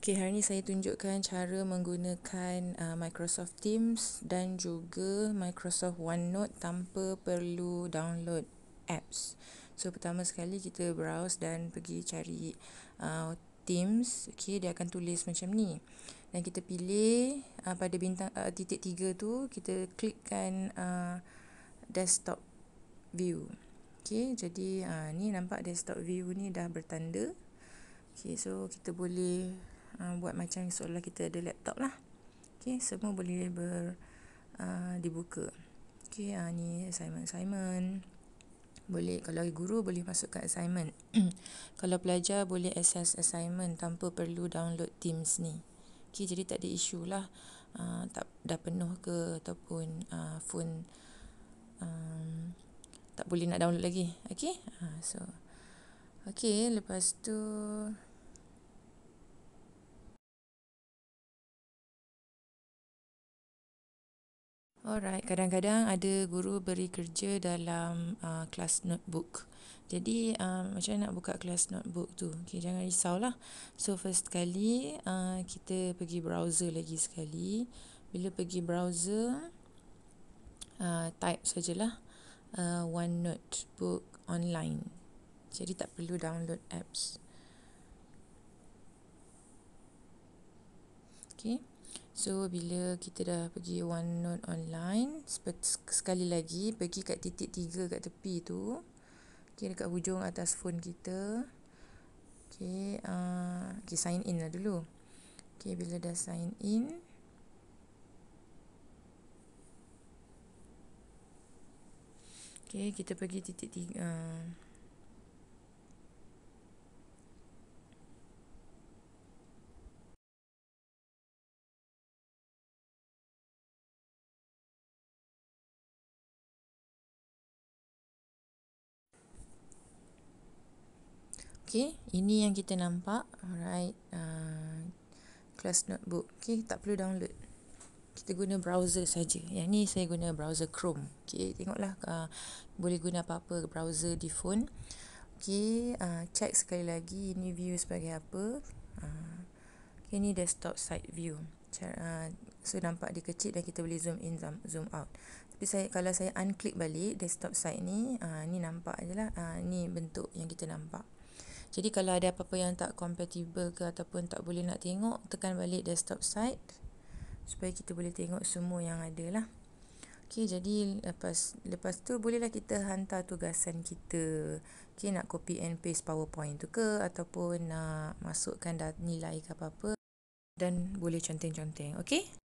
Okay, hari ini saya tunjukkan cara menggunakan uh, Microsoft Teams dan juga Microsoft OneNote tanpa perlu download apps. So, pertama sekali kita browse dan pergi cari uh, Teams. Okay, dia akan tulis macam ni. Dan kita pilih uh, pada bintang uh, titik tiga tu, kita klikkan uh, desktop view. Okay, jadi uh, ni nampak desktop view ni dah bertanda. Okay, so kita boleh Ah, buat macam seolah kita ada laptop lah okay, semua boleh ber uh, dibuka okay, uh, ni assignment-assignment boleh kalau guru boleh masukkan assignment kalau pelajar boleh access assignment tanpa perlu download teams ni okay, jadi tak ada isu lah uh, tak, dah penuh ke ataupun uh, phone um, tak boleh nak download lagi okay? Uh, so okay, lepas tu Alright, kadang-kadang ada guru beri kerja dalam uh, kelas notebook. Jadi, uh, macam nak buka kelas notebook tu? Okay, jangan lah. So, first kali uh, kita pergi browser lagi sekali. Bila pergi browser, uh, type sajalah uh, One Notebook Online. Jadi, tak perlu download apps. Okay. So bila kita dah pergi OneNote online Sekali lagi pergi kat titik tiga kat tepi tu Okay dekat hujung atas phone kita Okay, uh, okay sign in lah dulu Okay bila dah sign in Okay kita pergi titik tiga. uh, Okay, ini yang kita nampak. Alright, uh, class notebook. Okay, tak perlu download. Kita guna browser saja. Yang ni saya guna browser Chrome. Okay, tengoklah uh, boleh guna apa-apa browser di phone. Okay, uh, check sekali lagi ini view sebagai apa. Uh, ini desktop side view. Cara, uh, so, nampak dia kecil dan kita boleh zoom in, zoom zoom out. Tapi saya, kalau saya unclick balik desktop side ni, uh, ni nampak je ah, Uh, ni bentuk yang kita nampak. Jadi kalau ada apa-apa yang tak compatible ke ataupun tak boleh nak tengok, tekan balik desktop site supaya kita boleh tengok semua yang ada lah. Okey, jadi lepas lepas tu bolehlah kita hantar tugasan kita. Okey, nak copy and paste PowerPoint tu ke ataupun nak masukkan nilai ke apa-apa dan boleh conteng-conteng. Okey?